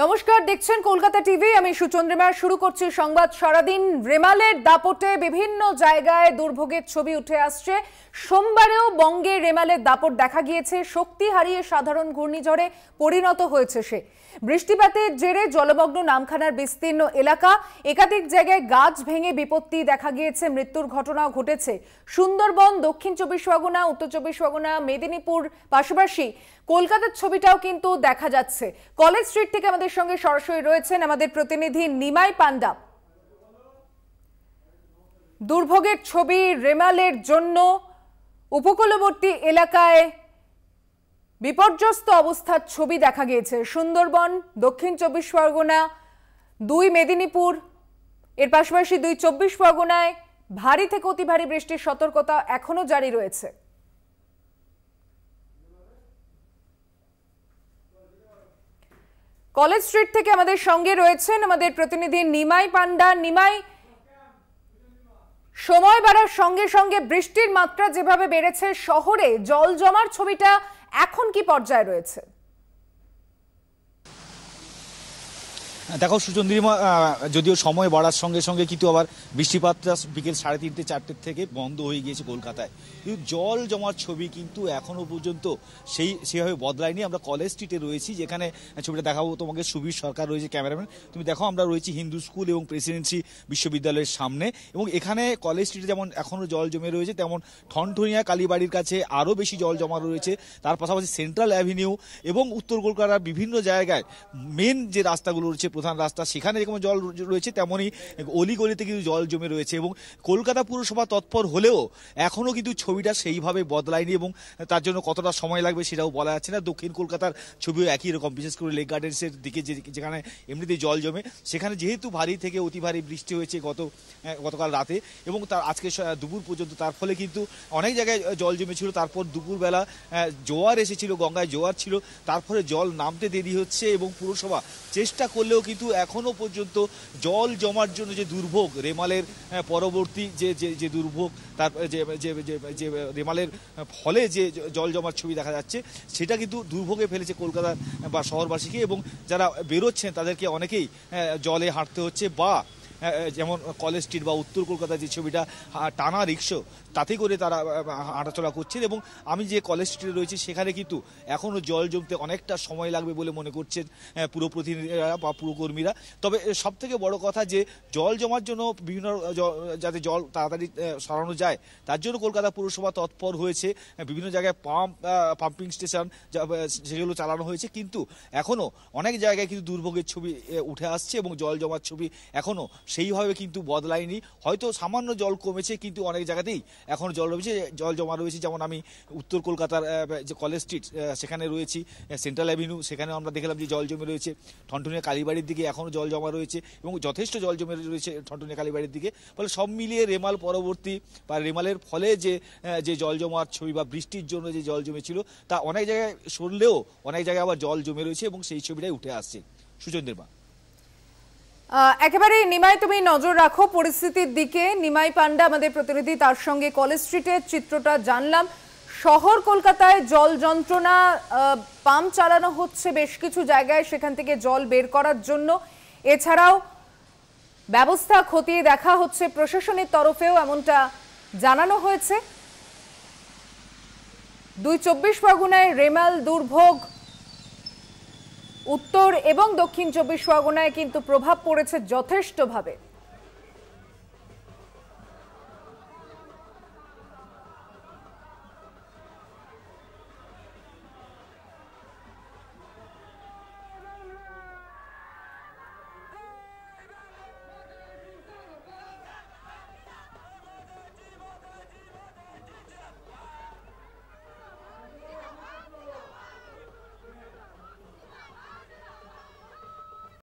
নমস্কার দেখছেন কলকাতা টিভি আমি সুচন্দ্রিমা শুরু করছি সংবাদ সারাদিন রেমালের দাপটে বিভিন্ন জায়গায় দুর্ভোগের ছবি উঠে আসছে সোমবারেও বঙ্গে রেমালের দাপট দেখা গিয়েছে শক্তি হারিয়ে সাধারণ ঘূর্ণিঝড়ে পরিণত হয়েছে সে বৃষ্টিপাতের জেরে জলমগ্ন নামখানার বিস্তীর্ণ এলাকা একাধিক জায়গায় গাছ ভেঙে বিপত্তি দেখা গিয়েছে মৃত্যুর ঘটনাও ঘটেছে সুন্দরবন দক্ষিণ চব্বিশ পরগনা উত্তর চব্বিশ পরগনা মেদিনীপুর পাশাপাশি কলকাতার ছবিটাও কিন্তু দেখা যাচ্ছে কলেজ স্ট্রিট থেকে আমাদের সঙ্গে সরাসরি রয়েছেন আমাদের প্রতিনিধি নিমাই পান্ডা দুর্ভোগের ছবি রেমালের জন্য উপকূলবর্তী এলাকায় বিপর্যস্ত অবস্থার ছবি দেখা গিয়েছে সুন্দরবন দক্ষিণ চব্বিশ পরগনা দুই মেদিনীপুর এর পাশাপাশি দুই চব্বিশ পরগনায় ভারী থেকে অতি ভারী বৃষ্টির সতর্কতা এখনও জারি রয়েছে কলেজ স্ট্রিট থেকে আমাদের সঙ্গে রয়েছেন আমাদের প্রতিনিধি নিমাই পান্ডা নিমাই সময় বাড়ার সঙ্গে সঙ্গে বৃষ্টির মাত্রা যেভাবে বেড়েছে শহরে জল জমার ছবিটা এখন কি পর্যায়ে রয়েছে দেখো সুচন্দ্রিমা যদিও সময় বাড়ার সঙ্গে সঙ্গে কিন্তু আবার বৃষ্টিপাতটা বিকেল সাড়ে তিনটে চারটের থেকে বন্ধ হয়ে গিয়েছে কলকাতায় কিন্তু জল জমার ছবি কিন্তু এখনও পর্যন্ত সেই সেভাবে বদলায়নি আমরা কলেজ স্ট্রিটে রয়েছি যেখানে ছবিটা দেখাবো তোমাকে সুবীর সরকার রয়েছে ক্যামেরাম্যান তুমি দেখো আমরা রয়েছি হিন্দু স্কুল এবং প্রেসিডেন্সি বিশ্ববিদ্যালয়ের সামনে এবং এখানে কলেজ স্ট্রিটে যেমন এখনও জল জমে রয়েছে তেমন ঠনঠনিয়া কালীবাড়ির কাছে আরও বেশি জল জমা রয়েছে তার পাশাপাশি সেন্ট্রাল অ্যাভিনিউ এবং উত্তর কলকাতার বিভিন্ন জায়গায় মেন যে রাস্তাগুলো রয়েছে প্রধান রাস্তা সেখানে যেমন জল রয়েছে তেমনই অলিগলিতে কিন্তু জল জমে রয়েছে এবং কলকাতা পুরসভা তৎপর হলেও এখনও কিন্তু ছবিটা সেইভাবে বদলায়নি এবং তার জন্য কতটা সময় লাগবে সেটাও বলা যাচ্ছে না দক্ষিণ কলকাতার ছবিও একই রকম বিশেষ করে লেক গার্ডেন্সের দিকে যেখানে এমনিতেই জল জমে সেখানে যেহেতু ভারী থেকে অতি ভারী বৃষ্টি হয়েছে গত হ্যাঁ, গতকাল রাতে এবং তার আজকে দুপুর পর্যন্ত তার ফলে কিন্তু অনেক জায়গায় জল জমেছিল তারপর দুপুরবেলা হ্যাঁ, জোয়ার এসেছিল গঙ্গায় জোয়ার ছিল তারপরে জল নামতে দেরি হচ্ছে এবং পুরসভা চেষ্টা করলেও কিন্তু এখনও পর্যন্ত জল জমার জন্য যে দুর্ভোগ রেমালের পরবর্তী যে যে দুর্ভোগ তার যে যে রেমালের ফলে যে জল জমার ছবি দেখা যাচ্ছে সেটা কিন্তু দুর্ভোগে ফেলেছে কলকাতা বা শহরবাসীকে এবং যারা বেরোচ্ছেন তাদেরকে অনেকেই জলে হাঁটতে হচ্ছে বা হ্যাঁ, হ্যাঁ, যেমন কলেজ স্ট্রিট বা উত্তর কলকাতার যে ছবিটা টানা রিক্সো তাতে করে তারা হাঁটাচলা করছেন এবং আমি যে কলেজ স্ট্রিটে রয়েছি সেখানে কিন্তু এখনও জল জমতে অনেকটা সময় লাগবে বলে মনে করছেন পুরো প্রতিনিধিরা বা পুরকর্মীরা তবে সব থেকে বড় কথা যে জল জমার জন্য বিভিন্ন যাতে জল তাড়াতাড়ি সরানো যায় তার জন্য কলকাতা পুরসভা তৎপর হয়েছে বিভিন্ন জায়গায় পাম্প পাম্পিং স্টেশন সেগুলো চালানো হয়েছে কিন্তু এখনও অনেক জায়গায় কিন্তু দুর্ভোগের ছবি উঠে আসছে এবং জল জমার ছবি এখনও সেইভাবে কিন্তু বদলায়নি হয়তো সামান্য জল কমেছে কিন্তু অনেক জায়গাতেই এখন জল রয়েছে জল জমা রয়েছে যেমন আমি উত্তর কলকাতার যে কলেজ স্ট্রিট সেখানে রয়েছি সেন্ট্রাল অ্যাভিনিউ সেখানে আমরা দেখলাম যে জল জমে রয়েছে ঠনঠনিয়া কালীবাড়ির দিকে এখনও জল জমা রয়েছে এবং যথেষ্ট জল জমে রয়েছে ঠনঠনিয়া কালীবাড়ির দিকে ফলে সব মিলিয়ে রেমাল পরবর্তী বা রেমালের ফলে যে যে জল জমার ছবি বা বৃষ্টির জন্য যে জল জমেছিল তা অনেক জায়গায় সরলেও অনেক জায়গায় আবার জল জমে রয়েছে এবং সেই ছবিটাই উঠে আসছে সুচন্দ্রের একেবারে নিমাই তুমি নজর রাখো পরিস্থিতির দিকে নিমাই পান্ডা আমাদের প্রতিনিধি তার সঙ্গে কলেজ স্ট্রিটের চিত্রটা জানলাম শহর কলকাতায় জল যন্ত্রণা পাম্প চালানো হচ্ছে বেশ কিছু জায়গায় সেখান থেকে জল বের করার জন্য এছাড়াও ব্যবস্থা খতিয়ে দেখা হচ্ছে প্রশাসনের তরফেও এমনটা জানানো হয়েছে দুই চব্বিশ পরগনায় রেমাল দুর্ভোগ উত্তর এবং দক্ষিণ চব্বিশ পরগনায় কিন্তু প্রভাব পড়েছে যথেষ্টভাবে